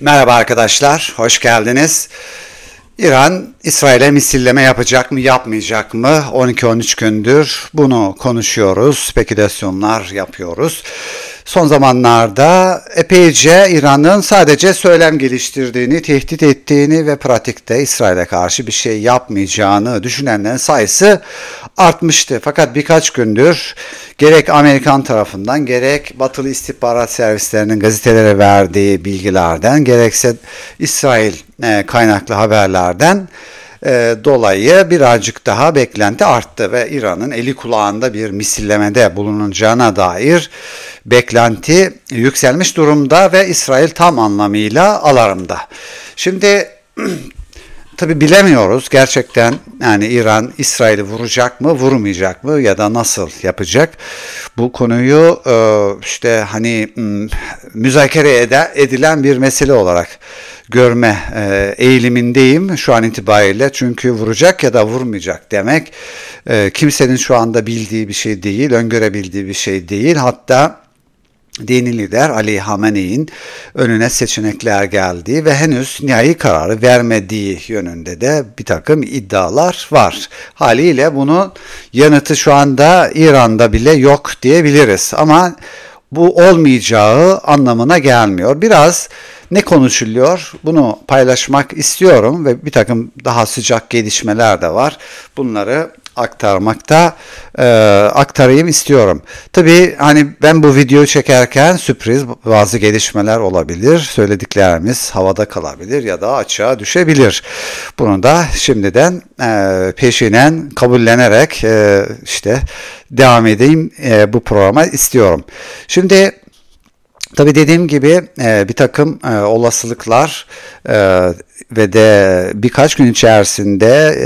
Merhaba arkadaşlar, hoş geldiniz. İran, İsrail'e misilleme yapacak mı, yapmayacak mı? 12-13 gündür bunu konuşuyoruz, spekülasyonlar yapıyoruz son zamanlarda epeyce İran'ın sadece söylem geliştirdiğini, tehdit ettiğini ve pratikte İsrail'e karşı bir şey yapmayacağını düşünenlerin sayısı artmıştı. Fakat birkaç gündür gerek Amerikan tarafından gerek Batılı istihbarat servislerinin gazetelere verdiği bilgilerden gerekse İsrail e, kaynaklı haberlerden e, dolayı birazcık daha beklenti arttı ve İran'ın eli kulağında bir misillemede bulunacağına dair beklenti yükselmiş durumda ve İsrail tam anlamıyla alarmda. Şimdi tabi bilemiyoruz gerçekten yani İran İsrail'i vuracak mı vurmayacak mı ya da nasıl yapacak bu konuyu e, işte hani müzakere edilen bir mesele olarak görme e, eğilimindeyim şu an itibariyle. Çünkü vuracak ya da vurmayacak demek e, kimsenin şu anda bildiği bir şey değil, öngörebildiği bir şey değil. Hatta dini lider Ali Hamene'in önüne seçenekler geldiği ve henüz nihai kararı vermediği yönünde de bir takım iddialar var. Haliyle bunun yanıtı şu anda İran'da bile yok diyebiliriz ama bu olmayacağı anlamına gelmiyor. Biraz ne konuşuluyor bunu paylaşmak istiyorum ve bir takım daha sıcak gelişmeler de var. Bunları aktarmakta e, aktarayım istiyorum. Tabii hani ben bu videoyu çekerken sürpriz bazı gelişmeler olabilir. Söylediklerimiz havada kalabilir ya da açığa düşebilir. Bunu da şimdiden e, peşinen kabullenerek e, işte devam edeyim e, bu programa istiyorum. Şimdi Tabi dediğim gibi e, bir takım e, olasılıklar e, ve de birkaç gün içerisinde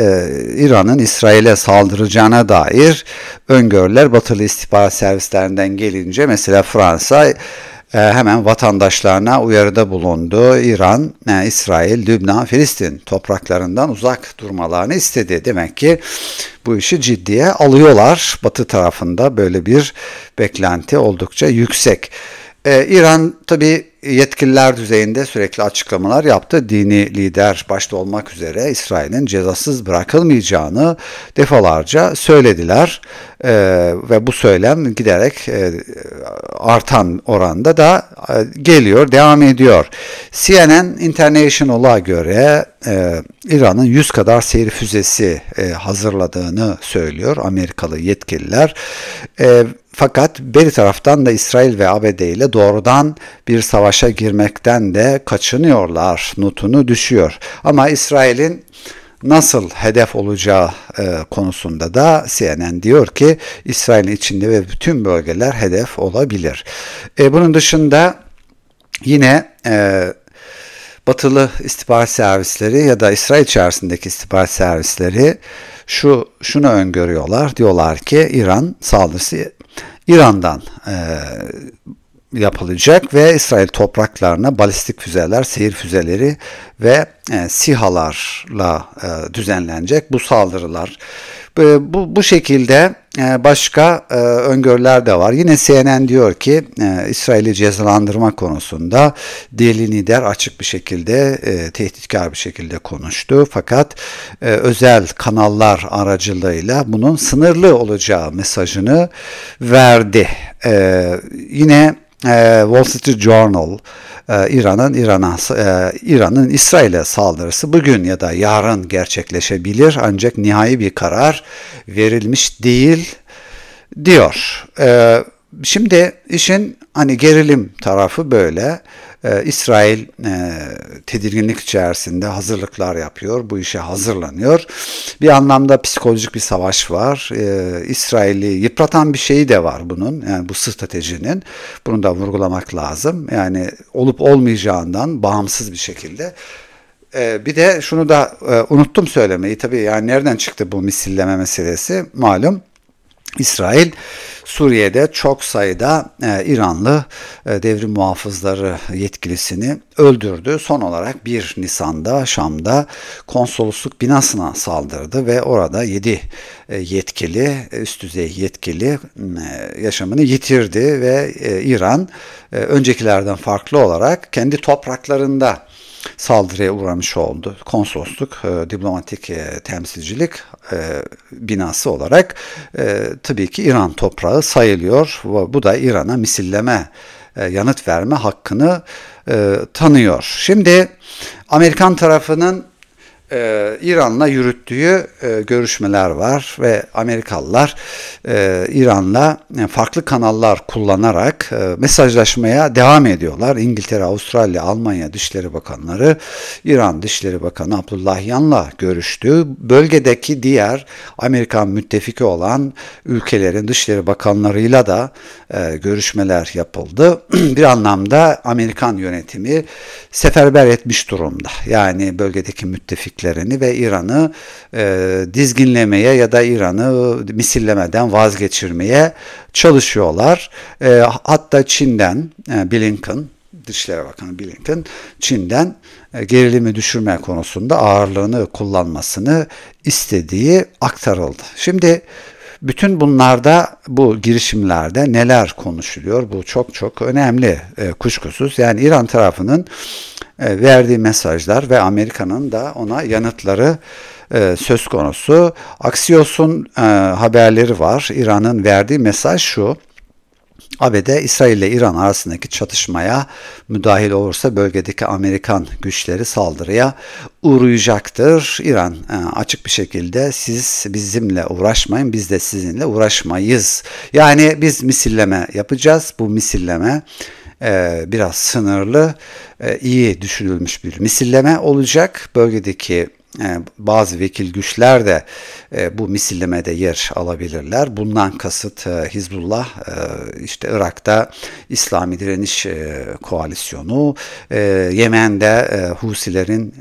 İran'ın İsrail'e saldıracağına dair öngörüler Batılı istihbarat servislerinden gelince mesela Fransa hemen vatandaşlarına uyarıda bulundu. İran, İsrail, Lübnan, Filistin topraklarından uzak durmalarını istedi. Demek ki bu işi ciddiye alıyorlar. Batı tarafında böyle bir beklenti oldukça yüksek. Ee, İran tabi yetkililer düzeyinde sürekli açıklamalar yaptı. Dini lider başta olmak üzere İsrail'in cezasız bırakılmayacağını defalarca söylediler. Ee, ve bu söylem giderek e, artan oranda da e, geliyor, devam ediyor. CNN International'a göre e, İran'ın 100 kadar seyir füzesi e, hazırladığını söylüyor Amerikalı yetkililer. E, fakat beri taraftan da İsrail ve ABD ile doğrudan bir savaşa girmekten de kaçınıyorlar. Notunu düşüyor. Ama İsrail'in nasıl hedef olacağı e, konusunda da CNN diyor ki İsrail'in içinde ve bütün bölgeler hedef olabilir. E, bunun dışında yine e, Batılı istihbarat servisleri ya da İsrail içerisindeki istihbarat servisleri şu şunu öngörüyorlar. Diyorlar ki İran saldırısı İran'dan e, yapılacak ve İsrail topraklarına balistik füzeler, seyir füzeleri ve e, sihalarla e, düzenlenecek bu saldırılar. Ee, bu, bu şekilde e, başka e, öngörüler de var. Yine CNN diyor ki e, İsrail'i cezalandırma konusunda deli lider açık bir şekilde tehditkar bir şekilde konuştu. Fakat özel kanallar aracılığıyla bunun sınırlı olacağı mesajını verdi. Yine e, Wall Street Journal e, İran'ın İran'a e, İran'ın İsrail'e saldırısı bugün ya da yarın gerçekleşebilir ancak nihai bir karar verilmiş değil diyor. E, şimdi işin hani gerilim tarafı böyle e, İsrail e, tedirginlik içerisinde hazırlıklar yapıyor, bu işe hazırlanıyor. Bir anlamda psikolojik bir savaş var. E, İsrail'i yıpratan bir şeyi de var bunun, yani bu stratejinin. Bunu da vurgulamak lazım. Yani olup olmayacağından bağımsız bir şekilde ee, bir de şunu da e, unuttum söylemeyi tabii yani nereden çıktı bu misilleme meselesi malum İsrail Suriye'de çok sayıda e, İranlı e, devrim muhafızları yetkilisini öldürdü. Son olarak 1 Nisan'da Şam'da konsolosluk binasına saldırdı ve orada 7 e, yetkili, e, üst düzey yetkili e, yaşamını yitirdi ve e, İran e, öncekilerden farklı olarak kendi topraklarında saldırıya uğramış oldu. Konsolosluk, e, diplomatik e, temsilcilik e, binası olarak e, tabii ki İran toprağı sayılıyor. Bu da İran'a misilleme e, yanıt verme hakkını e, tanıyor. Şimdi Amerikan tarafının e, İran'la yürüttüğü e, görüşmeler var ve Amerikalılar e, İran'la e, farklı kanallar kullanarak e, mesajlaşmaya devam ediyorlar. İngiltere, Avustralya, Almanya Dışişleri Bakanları İran Dışişleri Bakanı Abdullah Yan'la görüştü. Bölgedeki diğer Amerikan müttefiki olan ülkelerin Dışişleri Bakanlarıyla da e, görüşmeler yapıldı. Bir anlamda Amerikan yönetimi seferber etmiş durumda. Yani bölgedeki müttefik hareketlerini ve İran'ı e, dizginlemeye ya da İran'ı misillemeden vazgeçirmeye çalışıyorlar. E, hatta Çin'den e, Blinken Dışişleri Bakanı Blinken Çin'den e, gerilimi düşürme konusunda ağırlığını kullanmasını istediği aktarıldı. Şimdi bütün bunlarda bu girişimlerde neler konuşuluyor? Bu çok çok önemli e, kuşkusuz. Yani İran tarafının e, verdiği mesajlar ve Amerika'nın da ona yanıtları e, söz konusu. Axios'un e, haberleri var. İran'ın verdiği mesaj şu. ABD, İsrail ile İran arasındaki çatışmaya müdahil olursa bölgedeki Amerikan güçleri saldırıya uğrayacaktır. İran açık bir şekilde siz bizimle uğraşmayın, biz de sizinle uğraşmayız. Yani biz misilleme yapacağız. Bu misilleme e, biraz sınırlı, e, iyi düşünülmüş bir misilleme olacak. Bölgedeki e, bazı vekil güçler de e, bu misillemede yer alabilirler. Bundan kasıt e, Hizbullah işte Irak'ta İslami Direniş Koalisyonu, Yemen'de Husilerin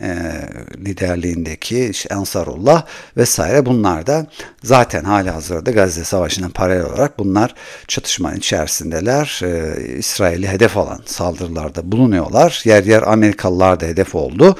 liderliğindeki işte Ensarullah vesaire bunlar da zaten hala hazırda Gazze Savaşı'na paralel olarak bunlar çatışmanın içerisindeler. İsrail'i hedef alan saldırılarda bulunuyorlar. Yer yer Amerikalılar da hedef oldu.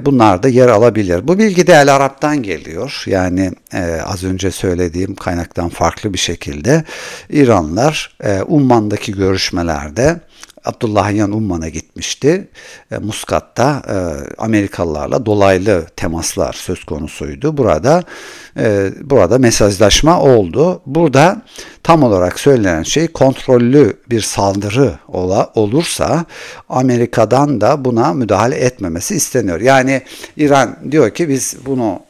Bunlar da yer alabilir olabilir. Bu bilgi de El Arap'tan geliyor. Yani e, az önce söylediğim kaynaktan farklı bir şekilde İranlar e, Umman'daki görüşmelerde Abdullah Yan Umman'a gitmişti. E, Muskat'ta e, Amerikalılarla dolaylı temaslar söz konusuydu. Burada e, burada mesajlaşma oldu. Burada tam olarak söylenen şey kontrollü bir saldırı ola, olursa Amerika'dan da buna müdahale etmemesi isteniyor. Yani İran diyor ki biz bunu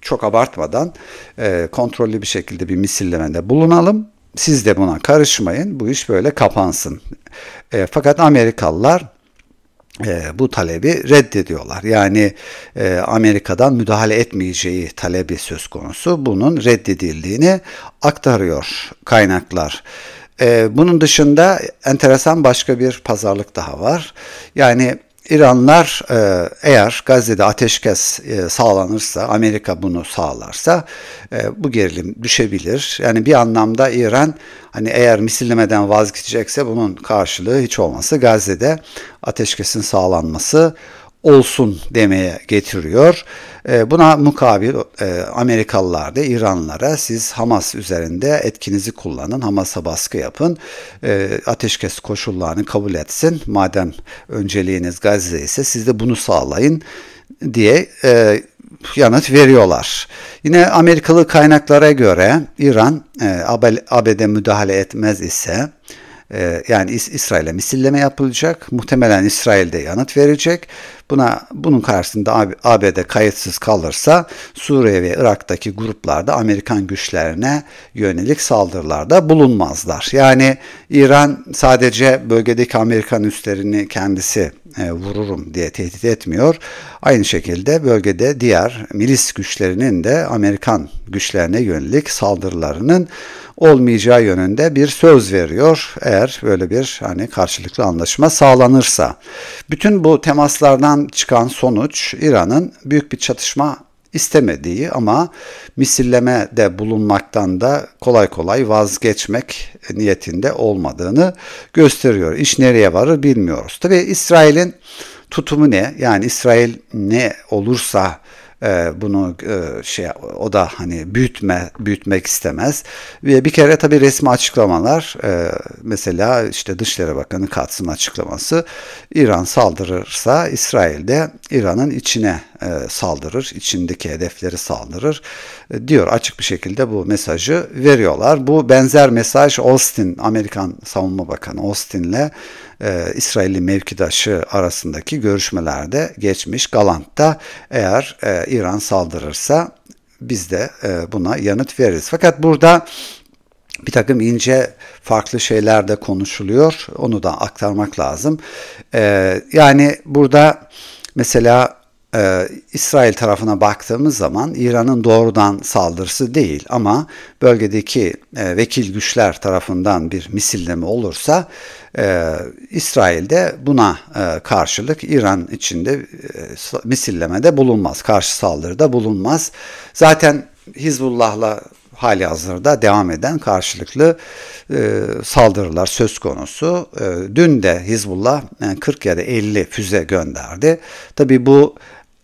çok abartmadan e, kontrollü bir şekilde bir misillemede bulunalım siz de buna karışmayın. Bu iş böyle kapansın. E, fakat Amerikalılar e, bu talebi reddediyorlar. Yani e, Amerika'dan müdahale etmeyeceği talebi söz konusu. Bunun reddedildiğini aktarıyor kaynaklar. E, bunun dışında enteresan başka bir pazarlık daha var. Yani İranlar e, eğer Gazze'de ateşkes e, sağlanırsa, Amerika bunu sağlarsa e, bu gerilim düşebilir. Yani bir anlamda İran hani eğer misillemeden vazgeçecekse bunun karşılığı hiç olmazsa Gazze'de ateşkesin sağlanması olsun demeye getiriyor. E, buna mukabil e, Amerikalılar da İranlara siz Hamas üzerinde etkinizi kullanın, Hamas'a baskı yapın, e, ateşkes koşullarını kabul etsin. Madem önceliğiniz Gazze ise siz de bunu sağlayın diye yanıt veriyorlar. Yine Amerikalı kaynaklara göre İran ABD müdahale etmez ise ee, yani İsrail'e misilleme yapılacak. Muhtemelen İsrail'de yanıt verecek. Buna bunun karşısında ABD kayıtsız kalırsa Suriye ve Irak'taki gruplarda Amerikan güçlerine yönelik saldırılarda bulunmazlar. Yani İran sadece bölgedeki Amerikan üslerini kendisi e, vururum diye tehdit etmiyor. Aynı şekilde bölgede diğer milis güçlerinin de Amerikan güçlerine yönelik saldırılarının olmayacağı yönünde bir söz veriyor. Eğer böyle bir hani karşılıklı anlaşma sağlanırsa. Bütün bu temaslardan çıkan sonuç İran'ın büyük bir çatışma istemediği ama misilleme de bulunmaktan da kolay kolay vazgeçmek niyetinde olmadığını gösteriyor. İş nereye varır bilmiyoruz. Tabi İsrail'in tutumu ne? Yani İsrail ne olursa e, bunu e, şey o da hani büyütme büyütmek istemez. Ve bir kere tabii resmi açıklamalar e, mesela işte Dışişleri Bakanı Katz'ın açıklaması İran saldırırsa İsrail de İran'ın içine e, saldırır, içindeki hedefleri saldırır e, diyor açık bir şekilde bu mesajı veriyorlar. Bu benzer mesaj Austin Amerikan Savunma Bakanı Austin'le e, İsrailli mevkidaşı arasındaki görüşmelerde geçmiş. Galant'ta eğer e, İran saldırırsa biz de e, buna yanıt veririz. Fakat burada bir takım ince farklı şeyler de konuşuluyor. Onu da aktarmak lazım. E, yani burada mesela e, İsrail tarafına baktığımız zaman İran'ın doğrudan saldırısı değil ama bölgedeki e, vekil güçler tarafından bir misilleme olursa e, İsrail'de buna e, karşılık İran içinde e, misillemede bulunmaz, karşı saldırıda bulunmaz. Zaten Hizbullah'la hali hazırda devam eden karşılıklı e, saldırılar söz konusu. E, dün de Hizbullah yani e, 40 ya da 50 füze gönderdi. Tabii bu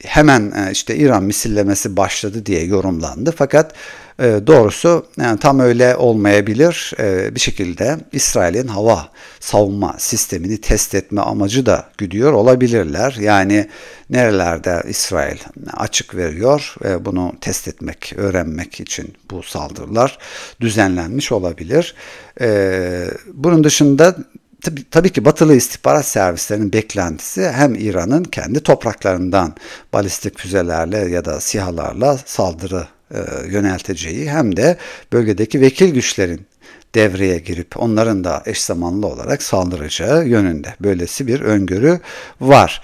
hemen e, işte İran misillemesi başladı diye yorumlandı. Fakat e, doğrusu yani tam öyle olmayabilir. E, bir şekilde İsrail'in hava savunma sistemini test etme amacı da güdüyor olabilirler. Yani nerelerde İsrail açık veriyor ve bunu test etmek, öğrenmek için bu saldırılar düzenlenmiş olabilir. Bunun dışında Tabii, tabii ki batılı istihbarat servislerinin beklentisi hem İran'ın kendi topraklarından balistik füzelerle ya da sihalarla saldırı e, yönelteceği hem de bölgedeki vekil güçlerin devreye girip onların da eş zamanlı olarak saldıracağı yönünde. Böylesi bir öngörü var.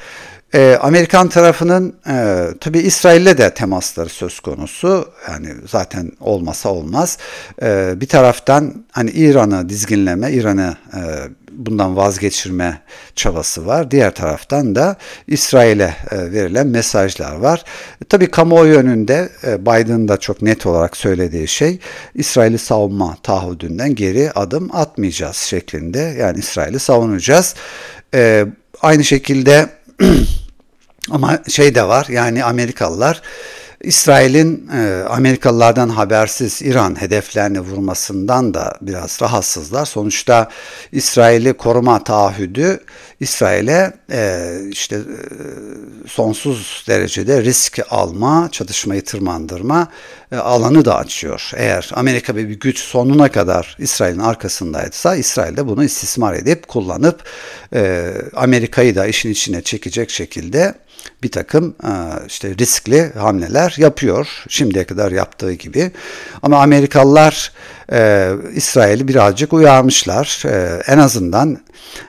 E, Amerikan tarafının e, tabi İsrail'le de temasları söz konusu. Yani zaten olmasa olmaz. E, bir taraftan hani İran'ı dizginleme, İran'ı e, bundan vazgeçirme çabası var. Diğer taraftan da İsrail'e e, verilen mesajlar var. E, tabi kamuoyu önünde e, Biden'ın da çok net olarak söylediği şey İsrail'i savunma taahhüdünden geri adım atmayacağız şeklinde. Yani İsrail'i savunacağız. E, aynı şekilde Ama şey de var yani Amerikalılar İsrail'in e, Amerikalılardan habersiz İran hedeflerini vurmasından da biraz rahatsızlar. Sonuçta İsrail'i koruma taahhüdü İsrail'e e, işte e, sonsuz derecede risk alma, çatışmayı tırmandırma e, alanı da açıyor. Eğer Amerika bir güç sonuna kadar İsrail'in arkasındaysa İsrail de bunu istismar edip kullanıp e, Amerika'yı da işin içine çekecek şekilde bir takım e, işte riskli hamleler kadar yapıyor. Şimdiye kadar yaptığı gibi. Ama Amerikalılar e, İsrail'i birazcık uyarmışlar. E, en azından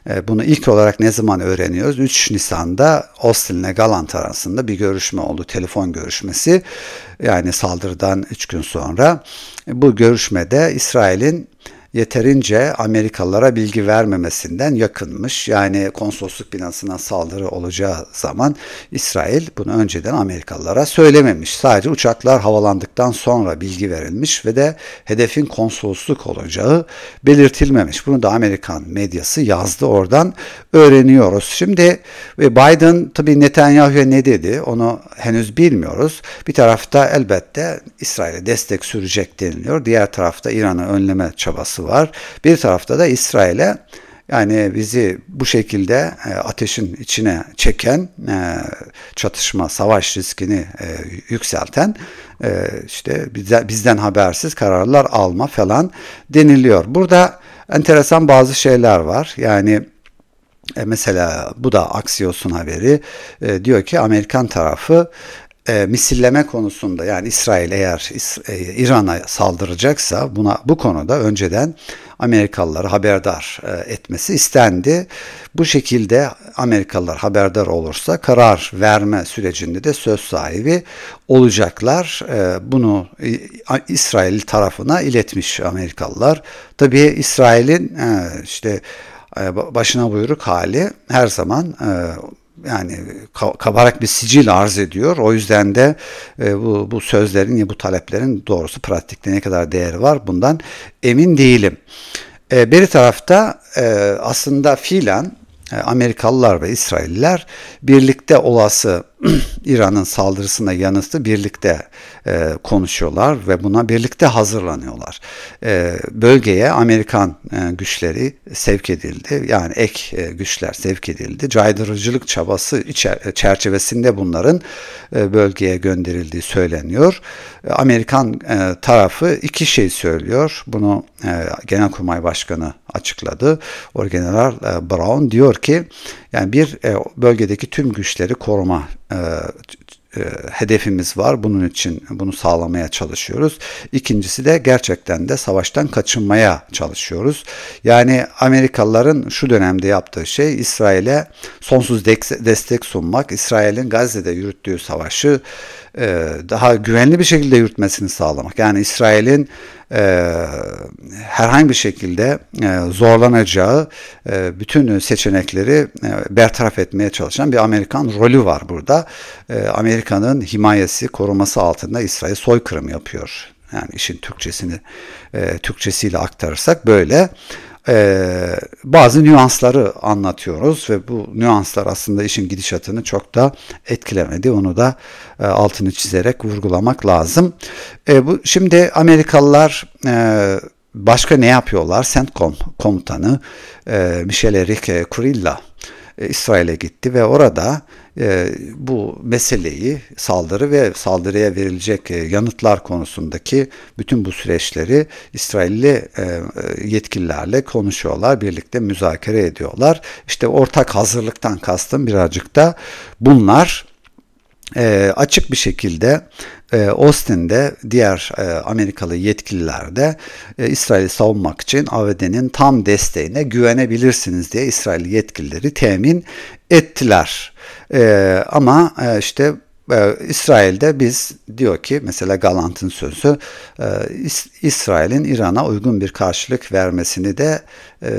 e, bunu ilk olarak ne zaman öğreniyoruz? 3 Nisan'da Austin'le Galant arasında bir görüşme oldu. Telefon görüşmesi. Yani saldırıdan 3 gün sonra. Bu görüşmede İsrail'in yeterince Amerikalılara bilgi vermemesinden yakınmış. Yani konsolosluk binasına saldırı olacağı zaman İsrail bunu önceden Amerikalılara söylememiş. Sadece uçaklar havalandıktan sonra bilgi verilmiş ve de hedefin konsolosluk olacağı belirtilmemiş. Bunu da Amerikan medyası yazdı oradan öğreniyoruz. Şimdi ve Biden tabii Netanyahu'ya ne dedi onu henüz bilmiyoruz. Bir tarafta elbette İsrail'e destek sürecek deniliyor. Diğer tarafta İran'ı önleme çabası çağrısı var. Bir tarafta da İsrail'e yani bizi bu şekilde e, ateşin içine çeken, e, çatışma, savaş riskini e, yükselten işte bizden habersiz kararlar alma falan deniliyor. Burada enteresan bazı şeyler var. Yani mesela bu da Axios'un haberi diyor ki Amerikan tarafı e, misilleme konusunda yani İsrail eğer e, İran'a saldıracaksa buna bu konuda önceden Amerikalıları haberdar e, etmesi istendi. Bu şekilde Amerikalılar haberdar olursa karar verme sürecinde de söz sahibi olacaklar. E, bunu e, İsrail tarafına iletmiş Amerikalılar. Tabii İsrail'in e, işte e, başına buyruk hali her zaman e, yani kabarak bir sicil arz ediyor. O yüzden de e, bu, bu sözlerin ya bu taleplerin doğrusu pratikte ne kadar değeri var bundan emin değilim. E, beri tarafta e, aslında filan. E, Amerikalılar ve İsrailler birlikte olası İran'ın saldırısına yanıtı birlikte e, konuşuyorlar ve buna birlikte hazırlanıyorlar. E, bölgeye Amerikan e, güçleri sevk edildi. Yani ek e, güçler sevk edildi. Caydırıcılık çabası içer- e, çerçevesinde bunların e, bölgeye gönderildiği söyleniyor. E, Amerikan e, tarafı iki şey söylüyor. Bunu e, Genelkurmay Başkanı açıkladı. Orgeneral e, Brown diyor ki yani bir e, bölgedeki tüm güçleri koruma hedefimiz var. Bunun için bunu sağlamaya çalışıyoruz. İkincisi de gerçekten de savaştan kaçınmaya çalışıyoruz. Yani Amerikalıların şu dönemde yaptığı şey İsrail'e sonsuz destek sunmak, İsrail'in Gazze'de yürüttüğü savaşı e, daha güvenli bir şekilde yürütmesini sağlamak. Yani İsrail'in e, herhangi bir şekilde e, zorlanacağı bütün seçenekleri bertaraf etmeye çalışan bir Amerikan rolü var burada. Amerika'nın himayesi, koruması altında İsrail soykırım yapıyor. Yani işin Türkçesini e, Türkçesiyle aktarırsak böyle e, bazı nüansları anlatıyoruz ve bu nüanslar aslında işin gidişatını çok da etkilemedi. Onu da e, altını çizerek vurgulamak lazım. E, bu Şimdi Amerikalılar e, başka ne yapıyorlar? CENTCOM komutanı e, Michel Eric Kurilla e, İsrail'e gitti ve orada ee, bu meseleyi saldırı ve saldırıya verilecek e, yanıtlar konusundaki bütün bu süreçleri İsrailli e, e, yetkililerle konuşuyorlar, birlikte müzakere ediyorlar. İşte ortak hazırlıktan kastım birazcık da bunlar ee, açık bir şekilde Austin'de diğer Amerikalı yetkililer de İsrail'i savunmak için ABD'nin tam desteğine güvenebilirsiniz diye İsrail yetkilileri temin ettiler. E, ama e, işte e, İsrail'de biz diyor ki mesela Galant'ın sözü e, İs- İsrail'in İran'a uygun bir karşılık vermesini de e,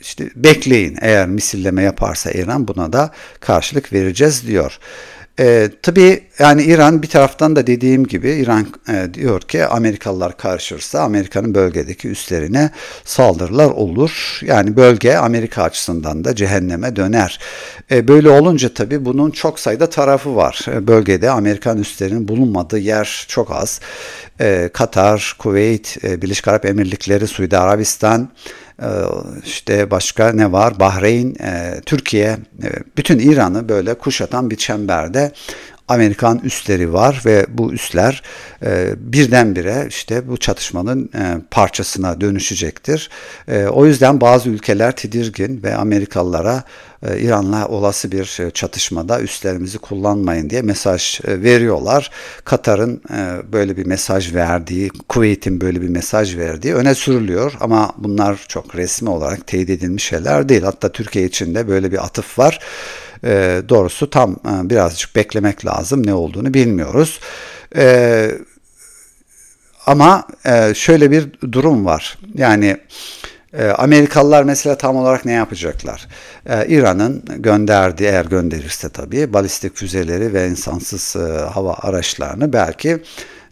işte bekleyin eğer misilleme yaparsa İran buna da karşılık vereceğiz diyor. E, tabii yani İran bir taraftan da dediğim gibi İran e, diyor ki Amerikalılar karışırsa Amerika'nın bölgedeki üstlerine saldırılar olur. Yani bölge Amerika açısından da cehenneme döner. E, böyle olunca tabii bunun çok sayıda tarafı var. E, bölgede Amerikan üstlerinin bulunmadığı yer çok az. E, Katar, Kuveyt, e, Birleşik Arap Emirlikleri, Suudi Arabistan, ee, işte başka ne var? Bahreyn, e, Türkiye, e, bütün İran'ı böyle kuşatan bir çemberde Amerikan üsleri var ve bu üsler e, birdenbire işte bu çatışmanın e, parçasına dönüşecektir. E, o yüzden bazı ülkeler tedirgin ve Amerikalılara e, İran'la olası bir e, çatışmada üslerimizi kullanmayın diye mesaj e, veriyorlar. Katar'ın e, böyle bir mesaj verdiği, Kuveyt'in böyle bir mesaj verdiği öne sürülüyor ama bunlar çok resmi olarak teyit edilmiş şeyler değil. Hatta Türkiye için de böyle bir atıf var. E, doğrusu tam e, birazcık beklemek lazım. Ne olduğunu bilmiyoruz. E, ama e, şöyle bir durum var. Yani e, Amerikalılar mesela tam olarak ne yapacaklar? E, İran'ın gönderdiği, eğer gönderirse tabii, balistik füzeleri ve insansız e, hava araçlarını belki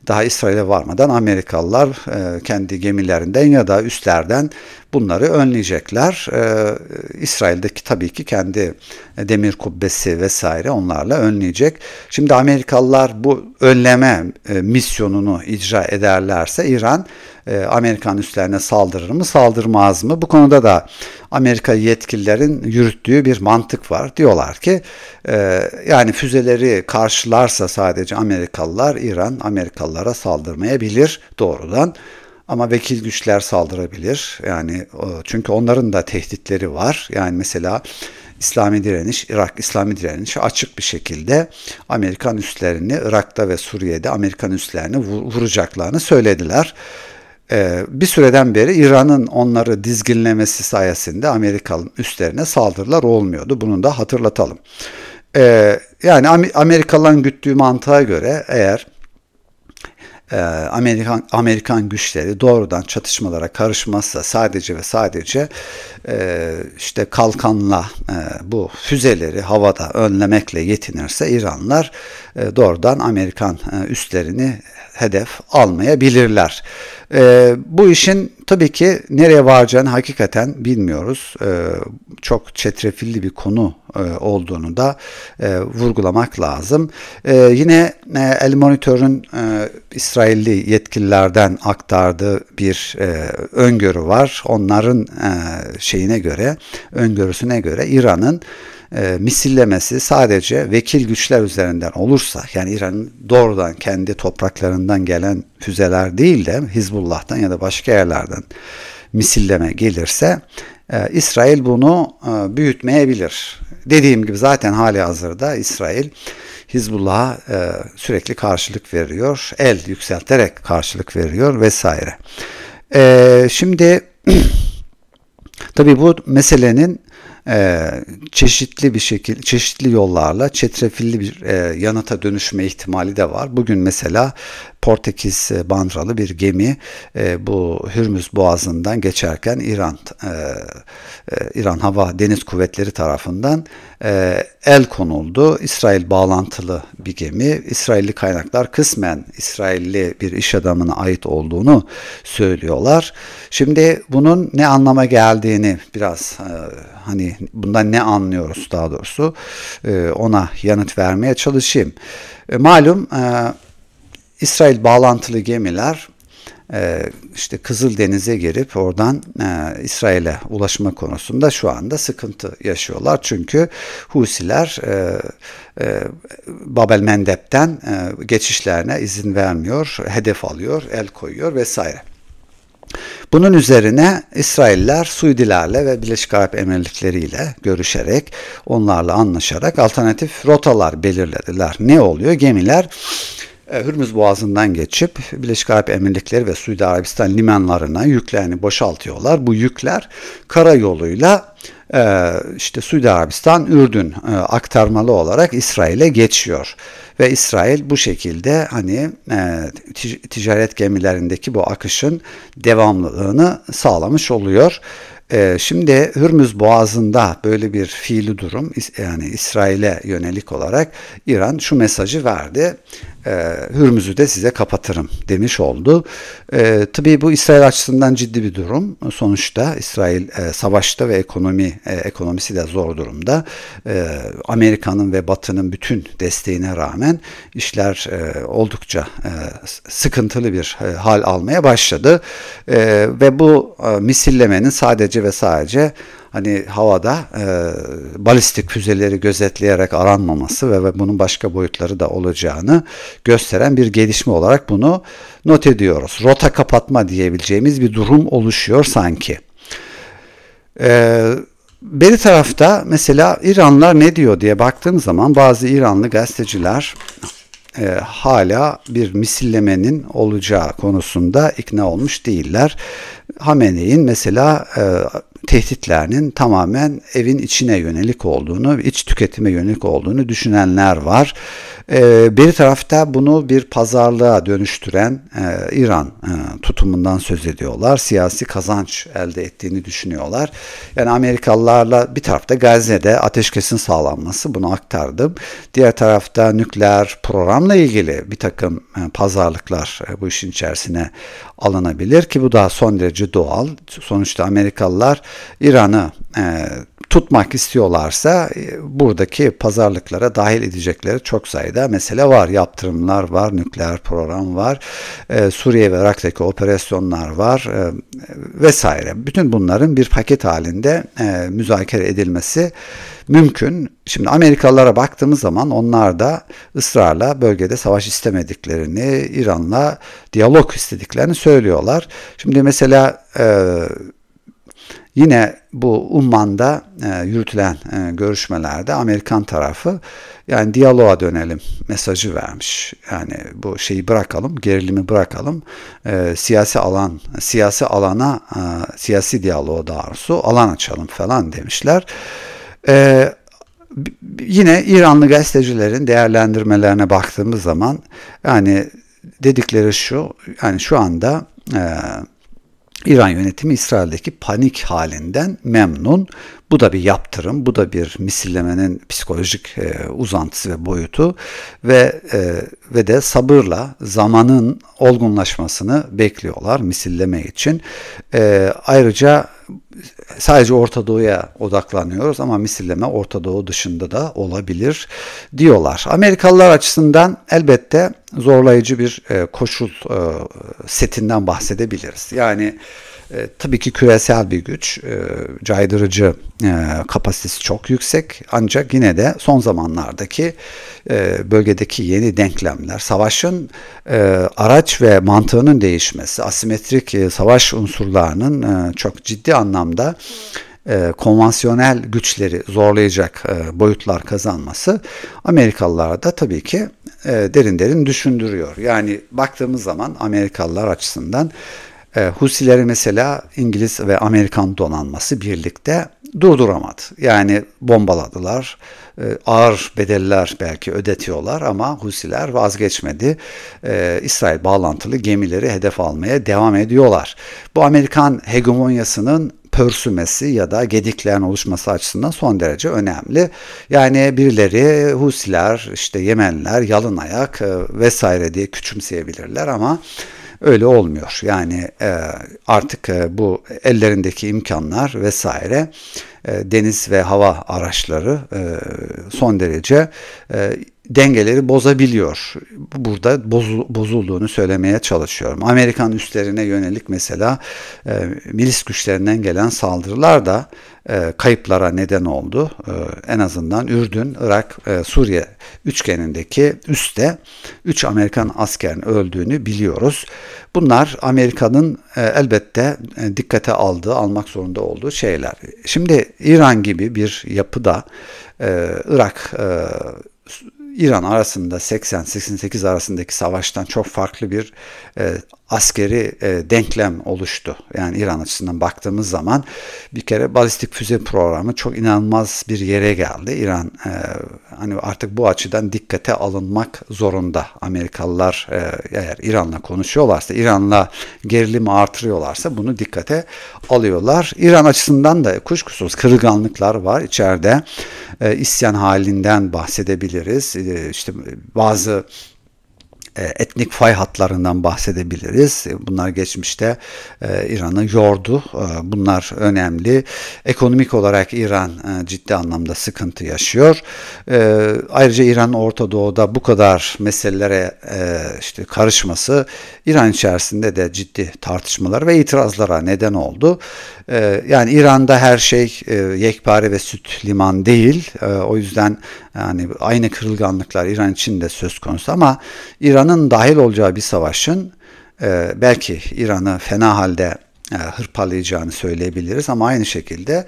daha İsrail'e varmadan Amerikalılar e, kendi gemilerinden ya da üstlerden bunları önleyecekler. Ee, İsrail'deki tabii ki kendi e, demir kubbesi vesaire onlarla önleyecek. Şimdi Amerikalılar bu önleme e, misyonunu icra ederlerse İran e, Amerikan üstlerine saldırır mı saldırmaz mı? Bu konuda da Amerika yetkililerin yürüttüğü bir mantık var. Diyorlar ki e, yani füzeleri karşılarsa sadece Amerikalılar İran Amerikalılara saldırmayabilir doğrudan. Ama vekil güçler saldırabilir. Yani e, çünkü onların da tehditleri var. Yani mesela İslami direniş, Irak İslami direniş açık bir şekilde Amerikan üslerini Irak'ta ve Suriye'de Amerikan üslerini vuracaklarını söylediler. E, bir süreden beri İran'ın onları dizginlemesi sayesinde Amerikan üstlerine saldırılar olmuyordu. Bunu da hatırlatalım. E, yani Amerikalıların güttüğü mantığa göre eğer ee, Amerikan Amerikan güçleri doğrudan çatışmalara karışmazsa sadece ve sadece e, işte kalkanla e, bu füzeleri havada önlemekle yetinirse İranlar e, doğrudan Amerikan üstlerini üslerini hedef almayabilirler. E, bu işin tabii ki nereye varacağını hakikaten bilmiyoruz. E, çok çetrefilli bir konu e, olduğunu da e, vurgulamak lazım. E, yine e, El Monitör'ün e, İsrailli yetkililerden aktardığı bir e, öngörü var. Onların e, şeyine göre, öngörüsüne göre İran'ın e, misillemesi sadece vekil güçler üzerinden olursa yani İran'ın doğrudan kendi topraklarından gelen füzeler değil de Hizbullah'tan ya da başka yerlerden misilleme gelirse e, İsrail bunu e, büyütmeyebilir. Dediğim gibi zaten hali hazırda İsrail Hizbullah'a e, sürekli karşılık veriyor. El yükselterek karşılık veriyor vesaire. E, şimdi tabii bu meselenin e, çeşitli bir şekilde çeşitli yollarla çetrefilli bir e, yanıta dönüşme ihtimali de var. Bugün mesela Portekiz e, bandralı bir gemi e, bu Hürmüz Boğazı'ndan geçerken İran e, e İran Hava Deniz Kuvvetleri tarafından e, el konuldu. İsrail bağlantılı bir gemi. İsrailli kaynaklar kısmen İsrailli bir iş adamına ait olduğunu söylüyorlar. Şimdi bunun ne anlama geldiğini biraz e, hani bundan ne anlıyoruz daha doğrusu e, ona yanıt vermeye çalışayım. E, malum e, İsrail bağlantılı gemiler ee, işte Kızıldeniz'e girip oradan e, İsrail'e ulaşma konusunda şu anda sıkıntı yaşıyorlar. Çünkü Husiler e, e, Babel Mendeb'den e, geçişlerine izin vermiyor, hedef alıyor, el koyuyor vesaire. Bunun üzerine İsrailler Suudilerle ve Birleşik Arap Emirlikleri ile görüşerek, onlarla anlaşarak alternatif rotalar belirlediler. Ne oluyor? Gemiler e, Hürmüz Boğazı'ndan geçip Birleşik Arap Emirlikleri ve Suudi Arabistan limanlarına yüklerini boşaltıyorlar. Bu yükler karayoluyla e, işte Suudi Arabistan, Ürdün e, aktarmalı olarak İsrail'e geçiyor. Ve İsrail bu şekilde hani ticaret gemilerindeki bu akışın devamlılığını sağlamış oluyor. Şimdi Hürmüz Boğazı'nda böyle bir fiili durum yani İsrail'e yönelik olarak İran şu mesajı verdi e, Hürmüz'ü de size kapatırım demiş oldu. E, tabii bu İsrail açısından ciddi bir durum. Sonuçta İsrail e, savaşta ve ekonomi e, ekonomisi de zor durumda. E, Amerika'nın ve Batı'nın bütün desteğine rağmen işler e, oldukça e, sıkıntılı bir e, hal almaya başladı. E, ve bu e, misillemenin sadece ve sadece hani havada e, balistik füzeleri gözetleyerek aranmaması ve, ve bunun başka boyutları da olacağını gösteren bir gelişme olarak bunu not ediyoruz. Rota kapatma diyebileceğimiz bir durum oluşuyor sanki. Eee Beri tarafta mesela İranlar ne diyor diye baktığım zaman bazı İranlı gazeteciler e, hala bir misillemenin olacağı konusunda ikna olmuş değiller. Hamene'in mesela e, tehditlerinin tamamen evin içine yönelik olduğunu, iç tüketime yönelik olduğunu düşünenler var. Ee, bir tarafta bunu bir pazarlığa dönüştüren e, İran e, tutumundan söz ediyorlar. Siyasi kazanç elde ettiğini düşünüyorlar. Yani Amerikalılarla bir tarafta Gazze'de ateşkesin sağlanması bunu aktardım. Diğer tarafta nükleer programla ilgili bir takım e, pazarlıklar bu işin içerisine alınabilir ki bu daha son derece doğal. Sonuçta Amerikalılar İran'ı e, tutmak istiyorlarsa e, buradaki pazarlıklara dahil edecekleri çok sayıda mesele var. Yaptırımlar var, nükleer program var, e, Suriye ve Irak'taki operasyonlar var e, vesaire. Bütün bunların bir paket halinde e, müzakere edilmesi mümkün. Şimdi Amerikalılara baktığımız zaman onlar da ısrarla bölgede savaş istemediklerini, İran'la diyalog istediklerini söylüyorlar. Şimdi mesela Yine bu Umman'da e, yürütülen e, görüşmelerde Amerikan tarafı yani diyaloğa dönelim mesajı vermiş. Yani bu şeyi bırakalım, gerilimi bırakalım. E, siyasi alan, siyasi alana, e, siyasi diyaloğa doğrusu alan açalım falan demişler. E, yine İranlı gazetecilerin değerlendirmelerine baktığımız zaman yani dedikleri şu, yani şu anda e, İran yönetimi İsrail'deki panik halinden memnun bu da bir yaptırım, bu da bir misillemenin psikolojik e, uzantısı ve boyutu ve e, ve de sabırla zamanın olgunlaşmasını bekliyorlar misilleme için. E, ayrıca sadece Orta Doğu'ya odaklanıyoruz ama misilleme Orta Doğu dışında da olabilir diyorlar. Amerikalılar açısından elbette zorlayıcı bir e, koşul e, setinden bahsedebiliriz. Yani e, tabii ki küresel bir güç, e, caydırıcı e, kapasitesi çok yüksek ancak yine de son zamanlardaki e, bölgedeki yeni denklemler, savaşın e, araç ve mantığının değişmesi, asimetrik e, savaş unsurlarının e, çok ciddi anlamda e, konvansiyonel güçleri zorlayacak e, boyutlar kazanması Amerikalılar da tabii ki e, derin derin düşündürüyor. Yani baktığımız zaman Amerikalılar açısından e, Husileri mesela İngiliz ve Amerikan donanması birlikte durduramadı. Yani bombaladılar, e, ağır bedeller belki ödetiyorlar ama Husiler vazgeçmedi. E, İsrail bağlantılı gemileri hedef almaya devam ediyorlar. Bu Amerikan hegemonyasının pörsümesi ya da gediklerin oluşması açısından son derece önemli. Yani birileri Husiler, işte Yemenler, Yalın Ayak e, vesaire diye küçümseyebilirler ama Öyle olmuyor. Yani e, artık e, bu ellerindeki imkanlar vesaire e, deniz ve hava araçları son derece dengeleri bozabiliyor. Burada bozulduğunu söylemeye çalışıyorum. Amerikan üslerine yönelik mesela e, milis güçlerinden gelen saldırılar da e, kayıplara neden oldu. E, en azından Ürdün, Irak, e, Suriye üçgenindeki üste 3 Amerikan askerin öldüğünü biliyoruz. Bunlar Amerika'nın elbette dikkate aldığı, almak zorunda olduğu şeyler. Şimdi İran gibi bir yapıda Irak İran arasında 80-88 arasındaki savaştan çok farklı bir e, askeri e, denklem oluştu. Yani İran açısından baktığımız zaman bir kere balistik füze programı çok inanılmaz bir yere geldi. İran e, hani artık bu açıdan dikkate alınmak zorunda. Amerikalılar e, eğer İran'la konuşuyorlarsa, İran'la gerilimi artırıyorlarsa bunu dikkate alıyorlar. İran açısından da kuşkusuz kırılganlıklar var içeride. E, isyan halinden bahsedebiliriz. E, işte bazı e, etnik fay hatlarından bahsedebiliriz. E, bunlar geçmişte e, İran'ı yordu. Bunlar önemli. Ekonomik olarak İran ciddi anlamda sıkıntı yaşıyor. Ayrıca İran Orta Doğu'da bu kadar meselelere işte karışması İran içerisinde de ciddi tartışmalar ve itirazlara neden oldu. Yani İran'da her şey yekpare ve süt liman değil. O yüzden yani aynı kırılganlıklar İran için de söz konusu ama İran İran'ın dahil olacağı bir savaşın e, belki İran'ı fena halde e, hırpalayacağını söyleyebiliriz ama aynı şekilde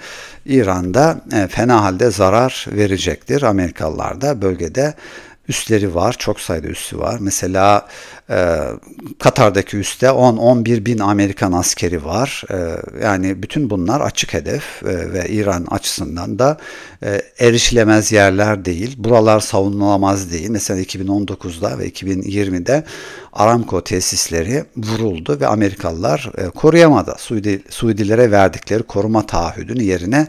İran'da e, fena halde zarar verecektir. Amerikalılar da bölgede üstleri var. Çok sayıda üssü var. Mesela e, Katar'daki üste 10-11 bin Amerikan askeri var. E, yani bütün bunlar açık hedef e, ve İran açısından da e, erişilemez yerler değil. Buralar savunulamaz değil. Mesela 2019'da ve 2020'de Aramco tesisleri vuruldu ve Amerikalılar e, koruyamadı. Suudi, Suudilere verdikleri koruma taahhüdünü yerine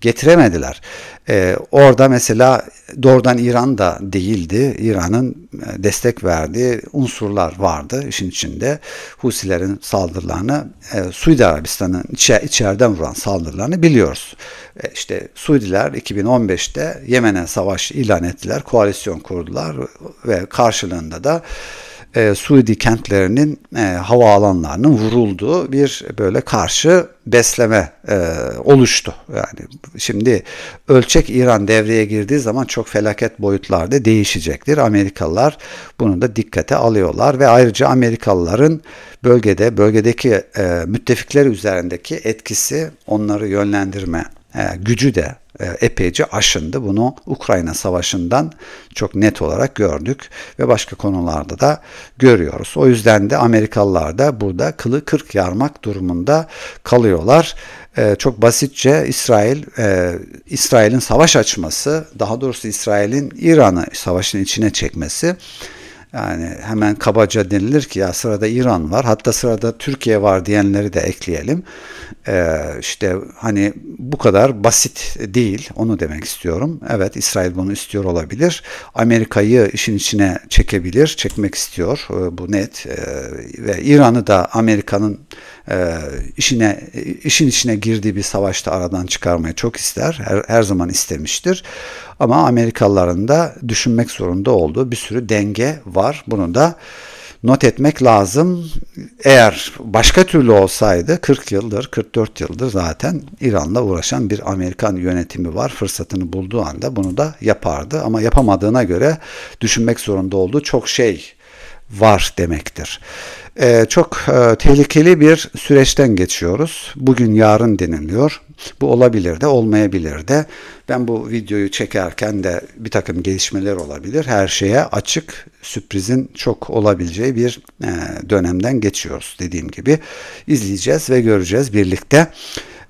getiremediler. E, orada mesela doğrudan İran da değildi. İran'ın e, destek verdiği unsurlar vardı işin içinde. Husilerin saldırılarını e, Suudi Arabistan'ın içe, içeriden vuran saldırılarını biliyoruz. E, işte Suudiler 2015'te Yemen'e savaş ilan ettiler. Koalisyon kurdular ve karşılığında da e, Suudi kentlerinin e, havaalanlarının vurulduğu bir böyle karşı besleme e, oluştu. Yani şimdi ölçek İran devreye girdiği zaman çok felaket boyutlarda değişecektir. Amerikalılar bunu da dikkate alıyorlar ve ayrıca Amerikalıların bölgede bölgedeki e, müttefikler üzerindeki etkisi onları yönlendirme e, gücü de e, epeyce aşındı. Bunu Ukrayna Savaşı'ndan çok net olarak gördük ve başka konularda da görüyoruz. O yüzden de Amerikalılar da burada kılı kırk yarmak durumunda kalıyorlar. E, çok basitçe İsrail, e, İsrail'in savaş açması, daha doğrusu İsrail'in İran'ı savaşın içine çekmesi yani hemen kabaca denilir ki ya sırada İran var hatta sırada Türkiye var diyenleri de ekleyelim. Ee, işte hani bu kadar basit değil onu demek istiyorum. Evet İsrail bunu istiyor olabilir. Amerika'yı işin içine çekebilir, çekmek istiyor ee, bu net. Ee, ve İran'ı da Amerika'nın e, işine işin içine girdiği bir savaşta aradan çıkarmaya çok ister. Her, her zaman istemiştir. Ama Amerikalıların da düşünmek zorunda olduğu bir sürü denge var. Bunu da not etmek lazım. Eğer başka türlü olsaydı 40 yıldır, 44 yıldır zaten İran'la uğraşan bir Amerikan yönetimi var. Fırsatını bulduğu anda bunu da yapardı ama yapamadığına göre düşünmek zorunda olduğu çok şey var demektir e, çok e, tehlikeli bir süreçten geçiyoruz. Bugün yarın deniliyor. Bu olabilir de olmayabilir de. Ben bu videoyu çekerken de bir takım gelişmeler olabilir. Her şeye açık, sürprizin çok olabileceği bir e, dönemden geçiyoruz dediğim gibi. izleyeceğiz ve göreceğiz birlikte.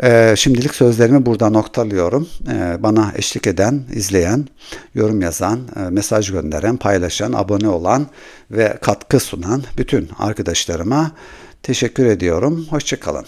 Ee, şimdilik sözlerimi burada noktalıyorum. Ee, bana eşlik eden, izleyen, yorum yazan, e, mesaj gönderen, paylaşan, abone olan ve katkı sunan bütün arkadaşlarıma teşekkür ediyorum. Hoşçakalın.